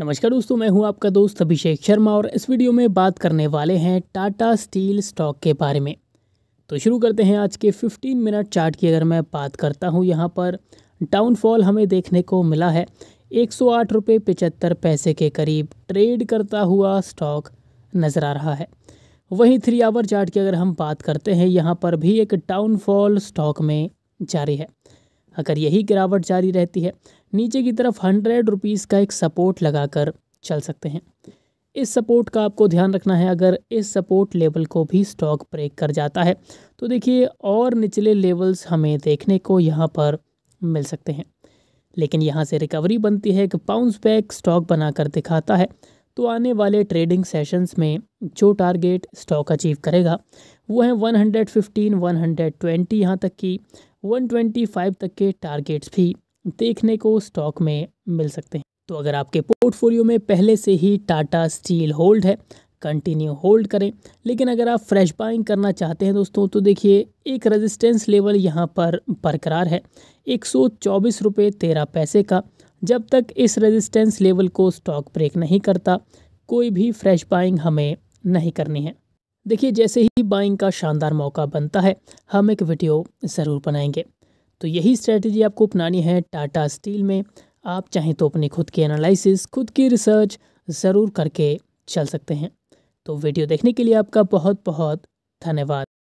नमस्कार दोस्तों मैं हूं आपका दोस्त अभिषेक शर्मा और इस वीडियो में बात करने वाले हैं टाटा स्टील स्टॉक के बारे में तो शुरू करते हैं आज के 15 मिनट चार्ट की अगर मैं बात करता हूं यहां पर डाउनफॉल हमें देखने को मिला है एक सौ आठ रुपये पैसे के करीब ट्रेड करता हुआ स्टॉक नज़र आ रहा है वहीं थ्री आवर चार्ट की अगर हम बात करते हैं यहाँ पर भी एक डाउनफॉल स्टॉक में जारी है अगर यही गिरावट जारी रहती है नीचे की तरफ हंड्रेड रुपीज़ का एक सपोर्ट लगाकर चल सकते हैं इस सपोर्ट का आपको ध्यान रखना है अगर इस सपोर्ट लेवल को भी स्टॉक ब्रेक कर जाता है तो देखिए और निचले लेवल्स हमें देखने को यहाँ पर मिल सकते हैं लेकिन यहाँ से रिकवरी बनती है एक बाउंस बैक स्टॉक बनाकर दिखाता है तो आने वाले ट्रेडिंग सेशंस में जो टारगेट स्टॉक अचीव करेगा वो है 115, 120 यहाँ तक की 125 तक के टारगेट्स भी देखने को स्टॉक में मिल सकते हैं तो अगर आपके पोर्टफोलियो में पहले से ही टाटा स्टील होल्ड है कंटिन्यू होल्ड करें लेकिन अगर आप फ्रेश बाइंग करना चाहते हैं दोस्तों तो देखिए एक रेजिस्टेंस लेवल यहाँ पर बरकरार है एक सौ चौबीस रुपये तेरह पैसे का जब तक इस रेजिस्टेंस लेवल को स्टॉक ब्रेक नहीं करता कोई भी फ्रेश बाइंग हमें नहीं करनी है देखिए जैसे ही बाइंग का शानदार मौका बनता है हम एक वीडियो ज़रूर बनाएंगे तो यही स्ट्रेटजी आपको अपनानी है टाटा स्टील में आप चाहें तो अपने खुद के एनालिसिस खुद की रिसर्च ज़रूर करके चल सकते हैं तो वीडियो देखने के लिए आपका बहुत बहुत धन्यवाद